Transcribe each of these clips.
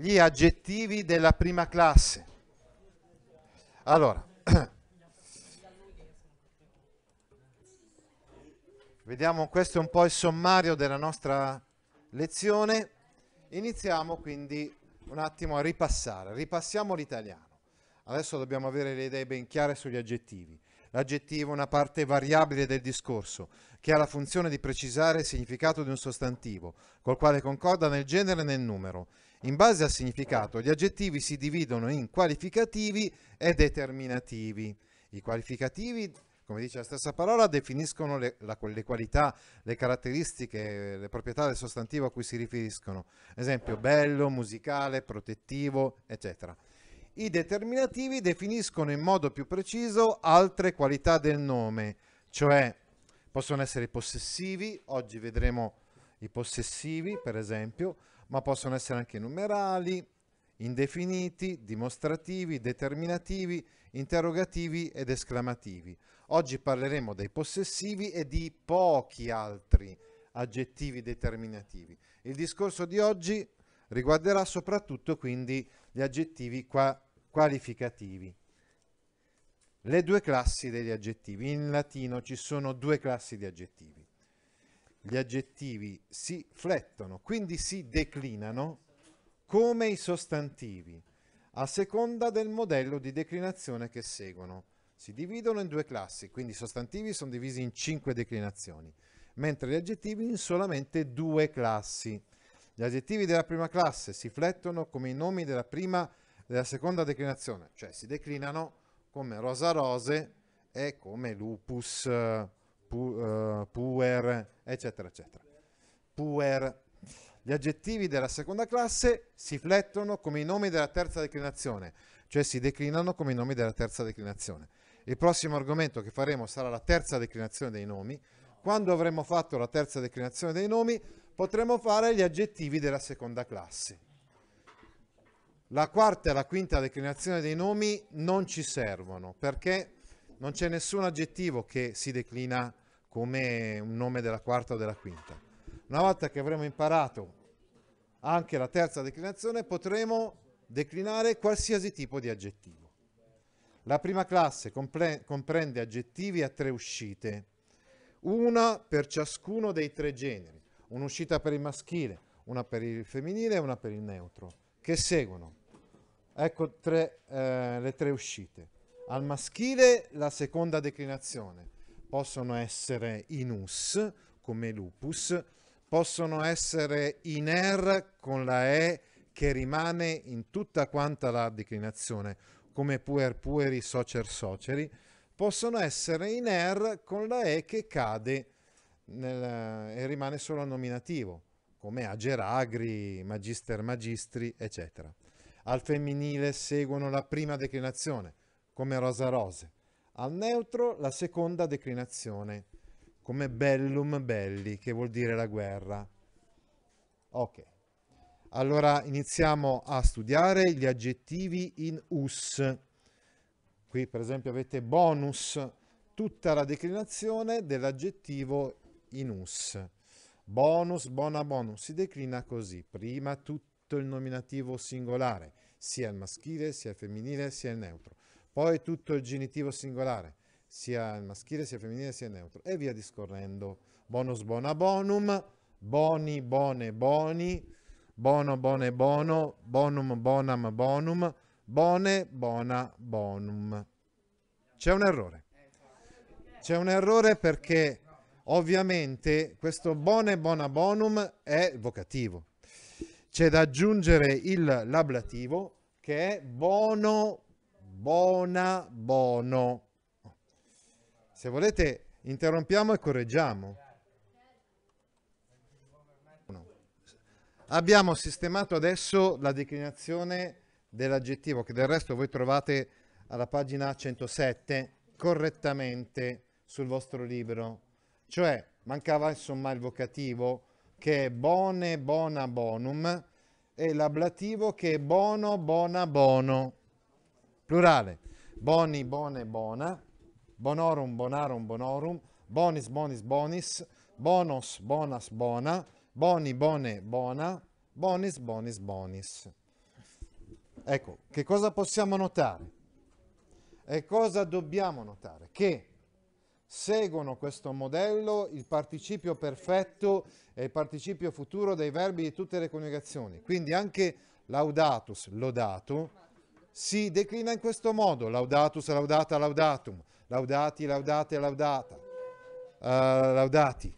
gli aggettivi della prima classe. Allora, vediamo questo è un po' il sommario della nostra lezione. Iniziamo quindi un attimo a ripassare, ripassiamo l'italiano. Adesso dobbiamo avere le idee ben chiare sugli aggettivi. L'aggettivo è una parte variabile del discorso, che ha la funzione di precisare il significato di un sostantivo, col quale concorda nel genere e nel numero. In base al significato, gli aggettivi si dividono in qualificativi e determinativi. I qualificativi, come dice la stessa parola, definiscono le, la, le qualità, le caratteristiche, le proprietà del sostantivo a cui si riferiscono. Esempio, bello, musicale, protettivo, eccetera. I determinativi definiscono in modo più preciso altre qualità del nome, cioè possono essere possessivi, oggi vedremo i possessivi per esempio, ma possono essere anche numerali, indefiniti, dimostrativi, determinativi, interrogativi ed esclamativi. Oggi parleremo dei possessivi e di pochi altri aggettivi determinativi. Il discorso di oggi riguarderà soprattutto quindi gli aggettivi qua qualificativi. Le due classi degli aggettivi. In latino ci sono due classi di aggettivi gli aggettivi si flettono, quindi si declinano come i sostantivi, a seconda del modello di declinazione che seguono. Si dividono in due classi, quindi i sostantivi sono divisi in cinque declinazioni, mentre gli aggettivi in solamente due classi. Gli aggettivi della prima classe si flettono come i nomi della prima della seconda declinazione, cioè si declinano come rosa rose e come lupus pu, uh, puer, eccetera, eccetera. Puer. Gli aggettivi della seconda classe si flettono come i nomi della terza declinazione, cioè si declinano come i nomi della terza declinazione. Il prossimo argomento che faremo sarà la terza declinazione dei nomi. Quando avremo fatto la terza declinazione dei nomi, potremo fare gli aggettivi della seconda classe. La quarta e la quinta declinazione dei nomi non ci servono perché non c'è nessun aggettivo che si declina come un nome della quarta o della quinta. Una volta che avremo imparato anche la terza declinazione potremo declinare qualsiasi tipo di aggettivo. La prima classe compre- comprende aggettivi a tre uscite, una per ciascuno dei tre generi, un'uscita per il maschile, una per il femminile e una per il neutro, che seguono. Ecco tre, eh, le tre uscite. Al maschile la seconda declinazione, possono essere in us come lupus, possono essere in er con la e che rimane in tutta quanta la declinazione, come puer pueri socer soceri, possono essere in er con la e che cade nel, e rimane solo nominativo, come ageragri, magister magistri, eccetera. Al femminile seguono la prima declinazione, come rosa rose al neutro la seconda declinazione, come bellum belli, che vuol dire la guerra. Ok, allora iniziamo a studiare gli aggettivi in us. Qui per esempio avete bonus, tutta la declinazione dell'aggettivo in us. Bonus, bona, bonus, si declina così. Prima tutto il nominativo singolare, sia il maschile, sia il femminile, sia il neutro poi tutto il genitivo singolare, sia il maschile, sia il femminile, sia il neutro, e via discorrendo. Bonus bona bonum, boni bone boni, bono bone bono, bonum bonam bonum, bone bona bonum. C'è un errore. C'è un errore perché ovviamente questo bone bona bonum è vocativo. C'è da aggiungere il lablativo che è bono bona, bono. Se volete interrompiamo e correggiamo. Abbiamo sistemato adesso la declinazione dell'aggettivo, che del resto voi trovate alla pagina 107 correttamente sul vostro libro. Cioè, mancava insomma il vocativo che è bone, bona, bonum e l'ablativo che è bono, bona, bono plurale. Boni, bone, bona. Bonorum, bonarum, bonorum. Bonis, bonis, bonis. Bonos, bonas, bona. Boni, bone, bona. Bonis, bonis, bonis. Ecco, che cosa possiamo notare? E cosa dobbiamo notare? Che seguono questo modello il participio perfetto e il participio futuro dei verbi di tutte le coniugazioni. Quindi anche laudatus, lodato, si declina in questo modo, laudatus, laudata, laudatum, laudati, laudate, laudata, uh, laudati,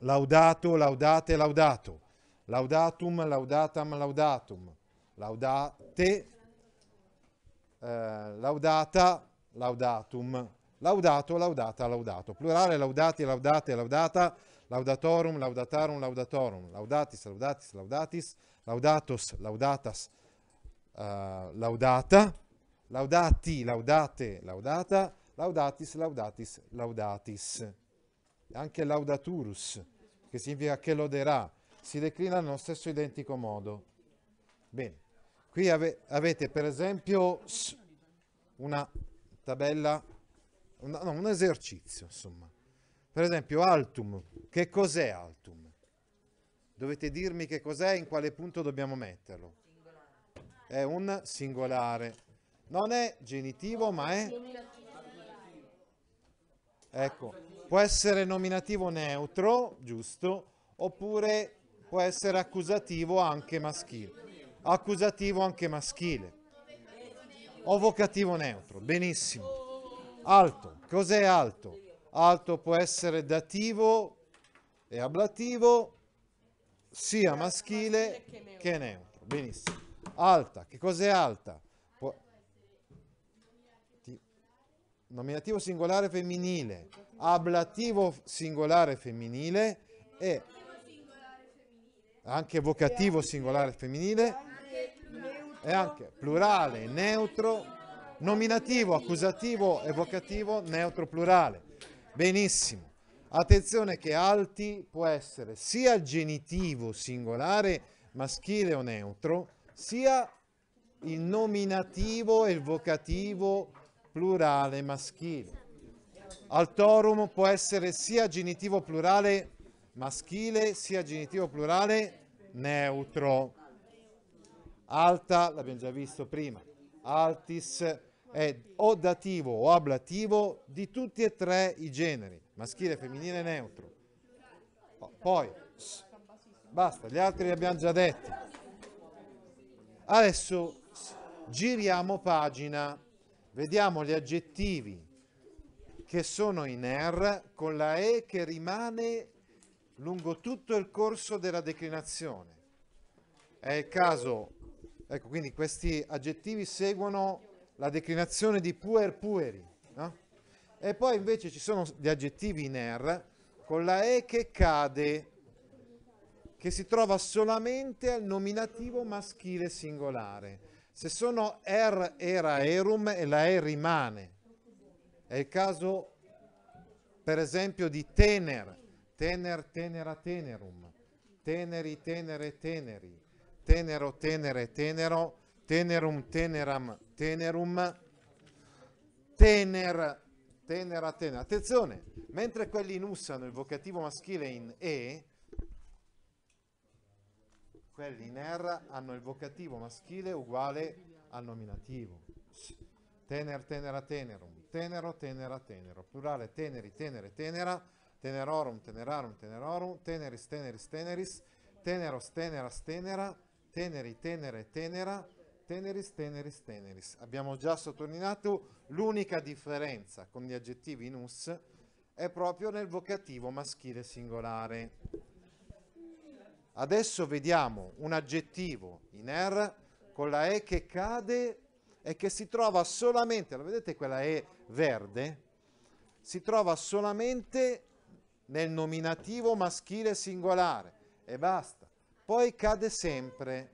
laudato, laudate, laudato, laudatum, laudatam, laudatum, laudate, uh, laudata, laudatum, laudato, laudata, laudato, plurale, laudati, laudate, laudata, laudatorum, laudatarum, laudatorum, laudatis, laudatis, laudatis, laudatos, laudatas, laudatas uh, laudata, laudati, laudate, laudata, laudatis, laudatis, laudatis. Anche laudaturus, che significa che loderà, si declina nello stesso identico modo. Bene, qui ave avete per esempio una tabella, una, no, un esercizio, insomma. Per esempio, altum. Che cos'è altum? Dovete dirmi che cos'è e in quale punto dobbiamo metterlo è un singolare. Non è genitivo, ma è... Ecco, può essere nominativo neutro, giusto, oppure può essere accusativo anche maschile. Accusativo anche maschile. O vocativo neutro, benissimo. Alto, cos'è alto? Alto può essere dativo e ablativo, sia maschile che neutro. Benissimo. Alta, che cos'è alta? Po- nominativo singolare femminile, ablativo singolare femminile e anche vocativo singolare femminile e anche plurale, neutro, nominativo, accusativo, evocativo, neutro, plurale. Benissimo. Attenzione che alti può essere sia genitivo singolare maschile o neutro, sia il nominativo e il vocativo plurale maschile. Al può essere sia genitivo plurale maschile sia genitivo plurale neutro. Alta, l'abbiamo già visto prima, altis è o dativo o ablativo di tutti e tre i generi, maschile, femminile e neutro. Poi, basta, gli altri li abbiamo già detti. Adesso giriamo pagina, vediamo gli aggettivi che sono in R con la E che rimane lungo tutto il corso della declinazione. È il caso, ecco quindi questi aggettivi seguono la declinazione di puer pueri. No? E poi invece ci sono gli aggettivi in R con la E che cade che si trova solamente al nominativo maschile singolare. Se sono er, era, erum e la e rimane. È il caso, per esempio, di tener, tener, tenera, tenerum, teneri, tenere, teneri, tenero, tenere, tenero, tenerum, teneram, tenerum, tener, tenera, tenera. Attenzione, mentre quelli in ussano il vocativo maschile in e, quelli in R hanno il vocativo maschile uguale al nominativo. Tener, tenera, tenerum. Tenero, tenera, tenero. Plurale teneri, tenere, tenera. Tenerorum, tenerarum, tenerorum. Teneris, teneris, teneris. Teneros, teneras, tenera. Teneri, tenere, tenera. Teneris, teneris, teneris. Abbiamo già sottolineato l'unica differenza con gli aggettivi in us è proprio nel vocativo maschile singolare. Adesso vediamo un aggettivo in R con la E che cade e che si trova solamente, la vedete quella E verde? Si trova solamente nel nominativo maschile singolare e basta. Poi cade sempre.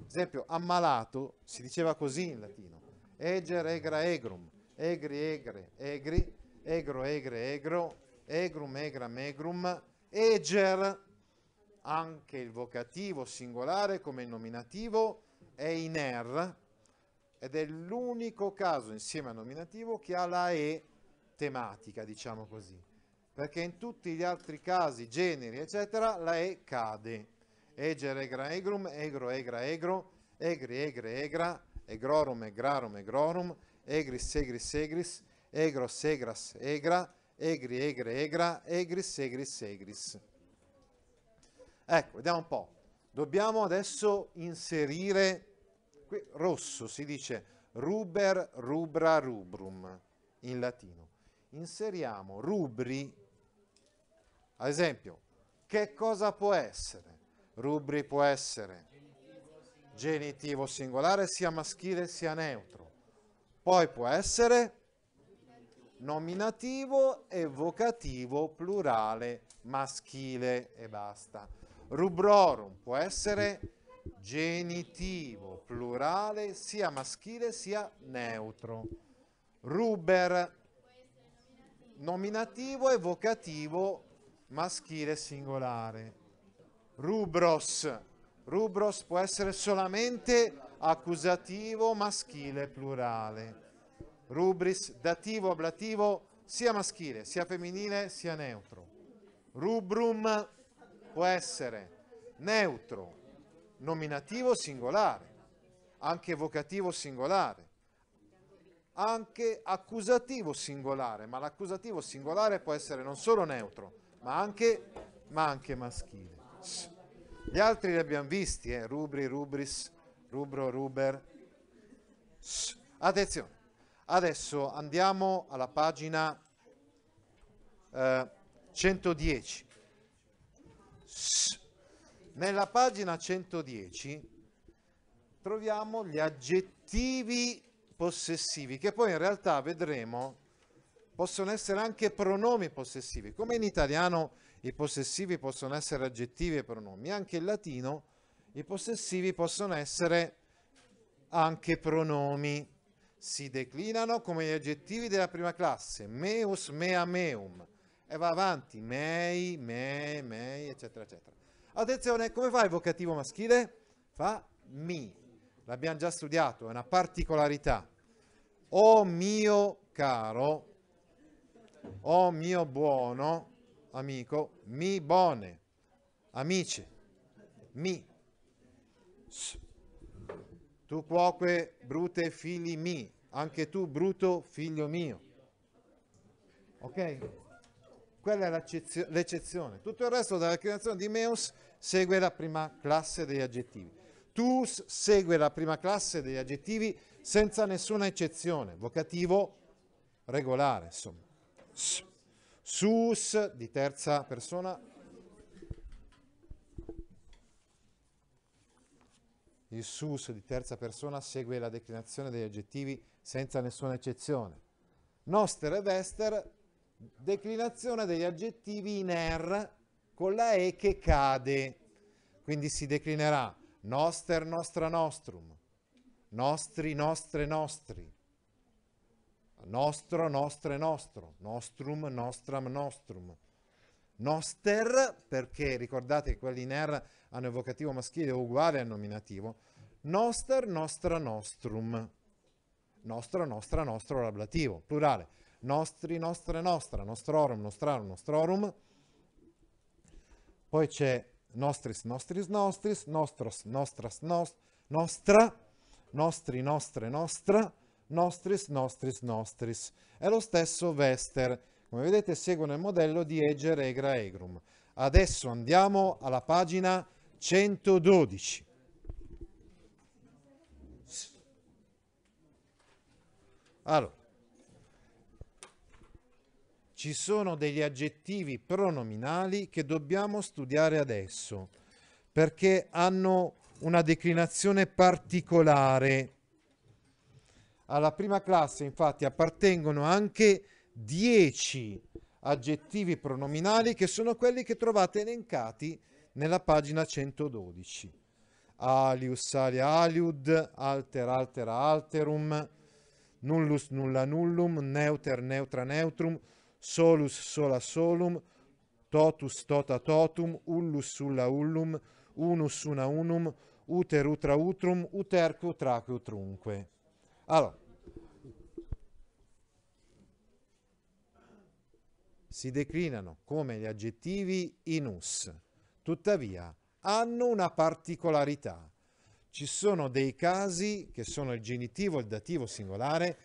Ad esempio, ammalato si diceva così in latino. Eger, egra, egrum. Egri, egre, egri. Egro, egre, egro. Egrum, egram, egrum. Eger anche il vocativo singolare come il nominativo è in R ed è l'unico caso insieme al nominativo che ha la E tematica, diciamo così, perché in tutti gli altri casi, generi, eccetera, la E cade. Eger, egra, egrum, egro, egra, egro, egri, egre, egra, egrorum, egrarum, egrorum, egris, egris, egris, egros, egras, egra, egri, egre, egra, egris, egris, egris. Ecco, vediamo un po'. Dobbiamo adesso inserire, qui, rosso si dice ruber rubra rubrum in latino. Inseriamo rubri, ad esempio, che cosa può essere? Rubri può essere genitivo singolare sia maschile sia neutro. Poi può essere nominativo, evocativo, plurale, maschile e basta. Rubrorum può essere genitivo, plurale, sia maschile sia neutro. Ruber, nominativo e vocativo maschile singolare. Rubros, rubros può essere solamente accusativo maschile plurale. Rubris, dativo, ablativo, sia maschile, sia femminile, sia neutro. Rubrum, può essere neutro, nominativo singolare, anche vocativo singolare, anche accusativo singolare, ma l'accusativo singolare può essere non solo neutro, ma anche, ma anche maschile. Gli altri li abbiamo visti, eh? rubri, rubris, rubro, ruber. Attenzione, adesso andiamo alla pagina eh, 110. Nella pagina 110 troviamo gli aggettivi possessivi, che poi in realtà vedremo possono essere anche pronomi possessivi. Come in italiano i possessivi possono essere aggettivi e pronomi, anche in latino i possessivi possono essere anche pronomi. Si declinano come gli aggettivi della prima classe, meus, mea, meum e va avanti, mei, mei, mei, eccetera, eccetera. Attenzione, come fa il vocativo maschile? Fa mi. L'abbiamo già studiato, è una particolarità. O mio caro, o mio buono amico, mi bone, amici, mi. Tu cuoque brute figli mi, anche tu bruto figlio mio. Ok? Quella è l'eccezione. Tutto il resto della declinazione di Meus segue la prima classe degli aggettivi. Tus segue la prima classe degli aggettivi senza nessuna eccezione. Vocativo regolare, insomma. Sus di terza persona il sus di terza persona segue la declinazione degli aggettivi senza nessuna eccezione. Noster e vester declinazione degli aggettivi in er con la e che cade. Quindi si declinerà noster, nostra, nostrum, nostri, nostre, nostri, nostro, nostre, nostro, nostrum, nostram, nostrum. Noster, perché ricordate che quelli in er hanno evocativo maschile uguale al nominativo, noster, nostra, nostrum, nostro, nostra, nostro, lablativo, plurale nostri, nostre, nostra, nostrorum, nostrarum, nostrorum. Poi c'è nostris, nostris, nostris, nostros, nostras, nos, nostra, nostri, nostre, nostra, nostris, nostris, nostris. È lo stesso Vester. Come vedete seguono il modello di Eger, Egra, Egrum. Adesso andiamo alla pagina 112. Allora, ci sono degli aggettivi pronominali che dobbiamo studiare adesso perché hanno una declinazione particolare. Alla prima classe infatti appartengono anche dieci aggettivi pronominali che sono quelli che trovate elencati nella pagina 112. Alius, alia, aliud, alter, altera, alterum, nullus, nulla, nullum, neuter, neutra, neutrum solus sola solum, totus tota totum, ullus sulla ullum, unus una unum, uter utra utrum, uterque utraque utrunque. Allora, si declinano come gli aggettivi in us, tuttavia hanno una particolarità. Ci sono dei casi che sono il genitivo e il dativo singolare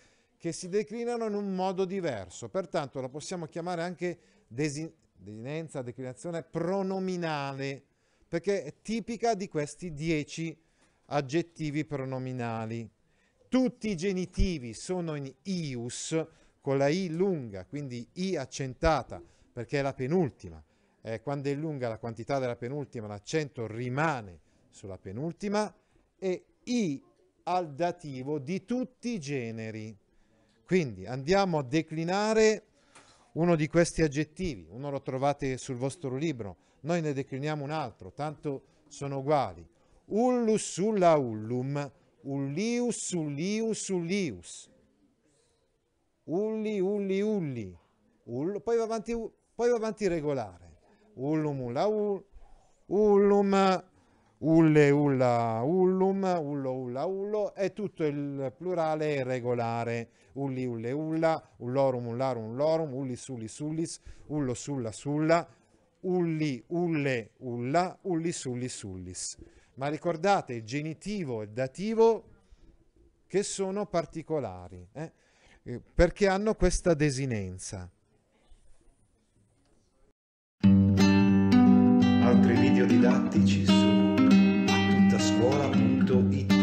che si declinano in un modo diverso. Pertanto la possiamo chiamare anche desinenza, declinazione pronominale, perché è tipica di questi dieci aggettivi pronominali. Tutti i genitivi sono in ius con la i lunga, quindi i accentata, perché è la penultima. Eh, quando è lunga la quantità della penultima, l'accento rimane sulla penultima, e i al dativo di tutti i generi. Quindi andiamo a declinare uno di questi aggettivi, uno lo trovate sul vostro libro, noi ne decliniamo un altro, tanto sono uguali. Ullus sulla ullum, ullius sullius ullius. Ulli ulli ulli. Ull, poi, va avanti, poi va avanti regolare. Ullum ullaul, ullum ulle, ulla, ullum, ullo, ulla, ullo e tutto il plurale regolare, ulli, ulle, ulla, ullorum, ullarum, ullorum, ullis, ullis, sullis, ullo, sulla, sulla, ulli, ulle, ulla, ullis, ullis, sullis. Ma ricordate il genitivo e il dativo che sono particolari, eh? eh perché hanno questa desinenza. Altri video didattici ahora.it